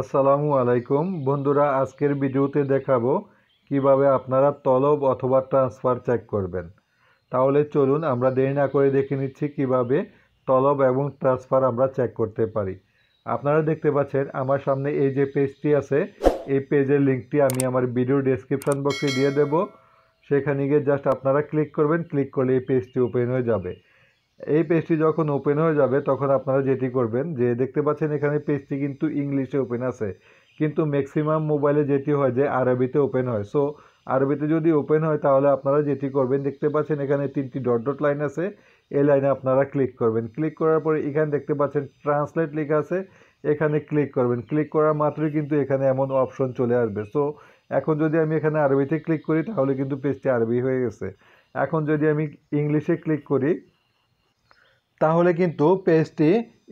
আসসালামু আলাইকুম বন্ধুরা আজকের ভিডিওতে দেখাবো কিভাবে আপনারা তলব অথবা ট্রান্সফার চেক করবেন তাহলে চলুন আমরা দেরি না করে দেখে নিচ্ছি কিভাবে তলব এবং ট্রান্সফার আমরা চেক করতে পারি আপনারা দেখতে পাচ্ছেন আমার সামনে এই যে পেজটি আছে এই পেজের লিঙ্কটি আমি আমার ভিডিও ডিসক্রিপশান বক্সে দিয়ে দেব সেখানে গিয়ে জাস্ট আপনারা ক্লিক করবেন ক্লিক করলে এই পেজটি ওপেন হয়ে যাবে এই পেজটি যখন ওপেন হয়ে যাবে তখন আপনারা যেটি করবেন যে দেখতে পাচ্ছেন এখানে পেজটি কিন্তু ইংলিশে ওপেন আছে কিন্তু ম্যাক্সিমাম মোবাইলে যেটি হয় যে আরবিতে ওপেন হয় সো আরবিতে যদি ওপেন হয় তাহলে আপনারা যেটি করবেন দেখতে পাচ্ছেন এখানে তিনটি ডট ডট লাইন আছে এই লাইনে আপনারা ক্লিক করবেন ক্লিক করার পরে এখানে দেখতে পাচ্ছেন ট্রান্সলেট লেখা আছে এখানে ক্লিক করবেন ক্লিক করার মাত্রই কিন্তু এখানে এমন অপশন চলে আসবে সো এখন যদি আমি এখানে আরবিতে ক্লিক করি তাহলে কিন্তু পেজটি আরবি হয়ে গেছে এখন যদি আমি ইংলিশে ক্লিক করি তাহলে কিন্তু পেজটি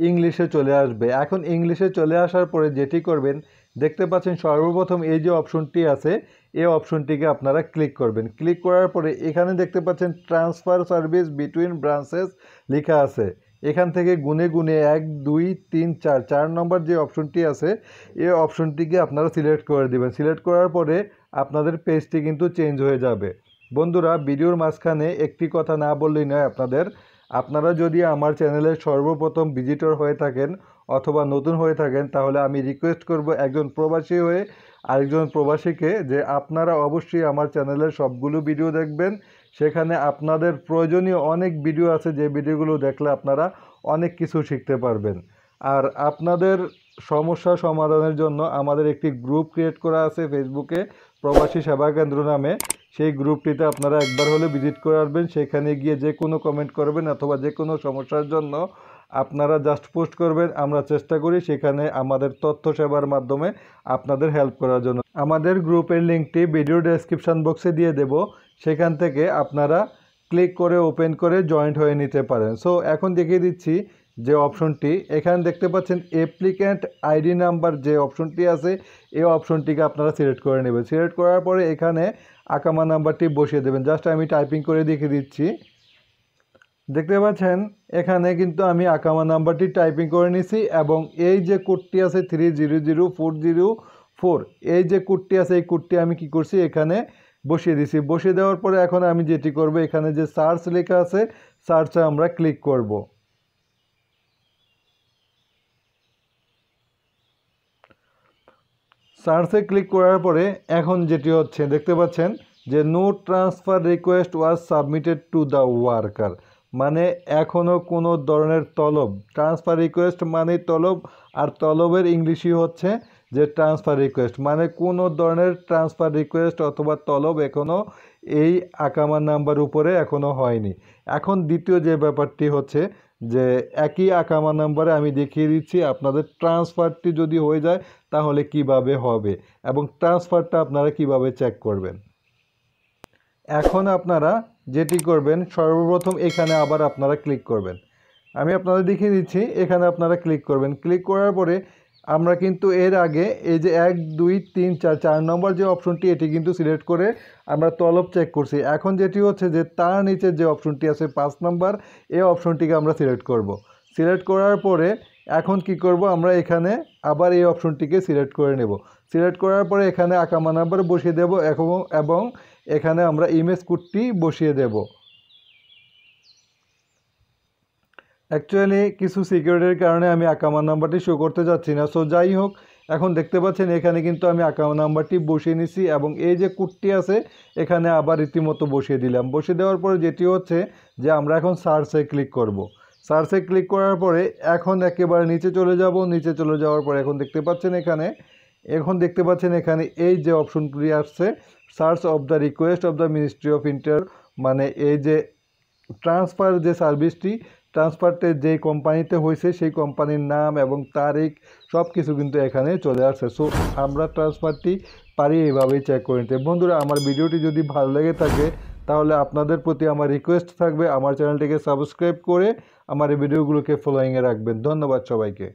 ইংলিশে চলে আসবে এখন ইংলিশে চলে আসার পরে যেটি করবেন দেখতে পাচ্ছেন সর্বপ্রথম এই যে অপশনটি আছে এই অপশনটিকে আপনারা ক্লিক করবেন ক্লিক করার পরে এখানে দেখতে পাচ্ছেন ট্রান্সফার সার্ভিস বিটুইন ব্রাঞ্চেস লেখা আছে এখান থেকে গুনে গুনে এক দুই তিন চার চার নম্বর যে অপশনটি আছে এই অপশনটিকে আপনারা সিলেক্ট করে দেবেন সিলেক্ট করার পরে আপনাদের পেজটি কিন্তু চেঞ্জ হয়ে যাবে বন্ধুরা ভিডিওর মাঝখানে একটি কথা না বললেই নয় আপনাদের আপনারা যদি আমার চ্যানেলের সর্বপ্রথম ভিজিটর হয়ে থাকেন অথবা নতুন হয়ে থাকেন তাহলে আমি রিকোয়েস্ট করব একজন প্রবাসী হয়ে আরেকজন প্রবাসীকে যে আপনারা অবশ্যই আমার চ্যানেলের সবগুলো ভিডিও দেখবেন সেখানে আপনাদের প্রয়োজনীয় অনেক ভিডিও আছে যে ভিডিওগুলো দেখলে আপনারা অনেক কিছু শিখতে পারবেন আর আপনাদের সমস্যা সমাধানের জন্য আমাদের একটি গ্রুপ ক্রিয়েট করা আছে ফেসবুকে প্রবাসী সেবা কেন্দ্র নামে সেই গ্রুপটিতে আপনারা একবার হলে ভিজিট করে আসবেন সেখানে গিয়ে যে কোনো কমেন্ট করবেন অথবা যে কোনো সমস্যার জন্য আপনারা জাস্ট পোস্ট করবেন আমরা চেষ্টা করি সেখানে আমাদের তথ্য সেবার মাধ্যমে আপনাদের হেল্প করার জন্য আমাদের গ্রুপের লিঙ্কটি ভিডিও ডেসক্রিপশান বক্সে দিয়ে দেব সেখান থেকে আপনারা ক্লিক করে ওপেন করে জয়েন্ট হয়ে নিতে পারেন সো এখন দেখিয়ে দিচ্ছি যে অপশনটি এখানে দেখতে পাচ্ছেন অ্যাপ্লিক্যান্ট আইডি নাম্বার যে অপশনটি আছে এই অপশনটিকে আপনারা সিলেক্ট করে নেবেন সিলেক্ট করার পরে এখানে আকামা নাম্বারটি বসিয়ে দেবেন জাস্ট আমি টাইপিং করে দেখিয়ে দিচ্ছি দেখতে পাচ্ছেন এখানে কিন্তু আমি আকামা নাম্বারটি টাইপিং করে নিছি এবং এই যে কোডটি আছে three zero zero four zero four এই যে কোডটি আছে এই কোডটি আমি কি করছি এখানে বসিয়ে দিছি বসিয়ে দেওয়ার পরে এখন আমি যেটি করব এখানে যে সার্চ লেখা আছে সার্চে আমরা ক্লিক করব। সার্চে ক্লিক করার পরে এখন যেটি হচ্ছে দেখতে পাচ্ছেন যে no transfer request was submitted to the worker মানে এখনও কোনো ধরনের তলব ট্রান্সফার রিকোয়েস্ট মানে তলব আর তলবের ইংলিশই হচ্ছে যে ট্রান্সফার রিকোয়েস্ট মানে কোনো ধরনের ট্রান্সফার রিকোয়েস্ট অথবা তলব এখনও এই আকামা নাম্বার উপরে এখনও হয়নি এখন দ্বিতীয় যে ব্যাপারটি হচ্ছে যে একই আকামা নাম্বারে আমি দেখিয়ে দিচ্ছি আপনাদের ট্রান্সফারটি যদি হয়ে যায় তাহলে কিভাবে হবে এবং ট্রান্সফারটা আপনারা কিভাবে চেক করবেন এখন আপনারা যেটি করবেন সর্বপ্রথম এখানে আবার আপনারা ক্লিক করবেন আমি আপনাদের দেখিয়ে দিচ্ছি এখানে আপনারা ক্লিক করবেন ক্লিক করার পরে আমরা কিন্তু এর আগে এই যে এক দুই তিন চার চার নম্বর যে অপশনটি এটি কিন্তু সিলেক্ট করে আমরা তলব চেক করছি এখন যেটি হচ্ছে যে তার নিচে যে অপশনটি আছে পাঁচ নম্বর এই অপশনটিকে আমরা সিলেক্ট করব। সিলেক্ট করার পরে এখন কি করব আমরা এখানে আবার এই অপশনটিকে সিলেক্ট করে নেব সিলেক্ট করার পরে এখানে আঁকামা নাম্বার বসিয়ে দেব এবং এখানে আমরা ইমেজ কুটটি বসিয়ে দেবো অ্যাকচুয়ালি কিছু সিকিউরিটির কারণে আমি আকামার নাম্বারটি শো করতে যাচ্ছি না সো যাই হোক এখন দেখতে পাচ্ছেন এখানে কিন্তু আমি আকামা নাম্বারটি বসিয়ে নিছি এবং এই যে কুটটি আছে এখানে আবার রীতিমতো বসিয়ে দিলাম বসিয়ে দেওয়ার পরে যেটি হচ্ছে যে আমরা এখন সার্চে ক্লিক করব। সার্চে ক্লিক করার পরে এখন একেবারে নিচে চলে যাব নিচে চলে যাওয়ার পরে এখন দেখতে পাচ্ছেন এখানে এখন দেখতে পাচ্ছেন এখানে এই যে অপশনগুলি আসছে search of the request of the ministry of inter মানে এই যে ট্রান্সফার যে সার্ভিসটি ট্রান্সফারটা যে কোম্পানিতে হয়েছে সেই কোম্পানির নাম এবং তারিখ সব কিছু কিন্তু এখানে চলে আসছে সো আমরা ট্রান্সফারটি পারি এইভাবেই চেক করে নিতে বন্ধুরা আমার ভিডিওটি যদি ভালো লেগে থাকে তাহলে আপনাদের প্রতি আমার রিকোয়েস্ট থাকবে আমার চ্যানেলটিকে সাবস্ক্রাইব করে আমার এই ভিডিওগুলোকে ফলোয়িংয়ে রাখবেন ধন্যবাদ সবাইকে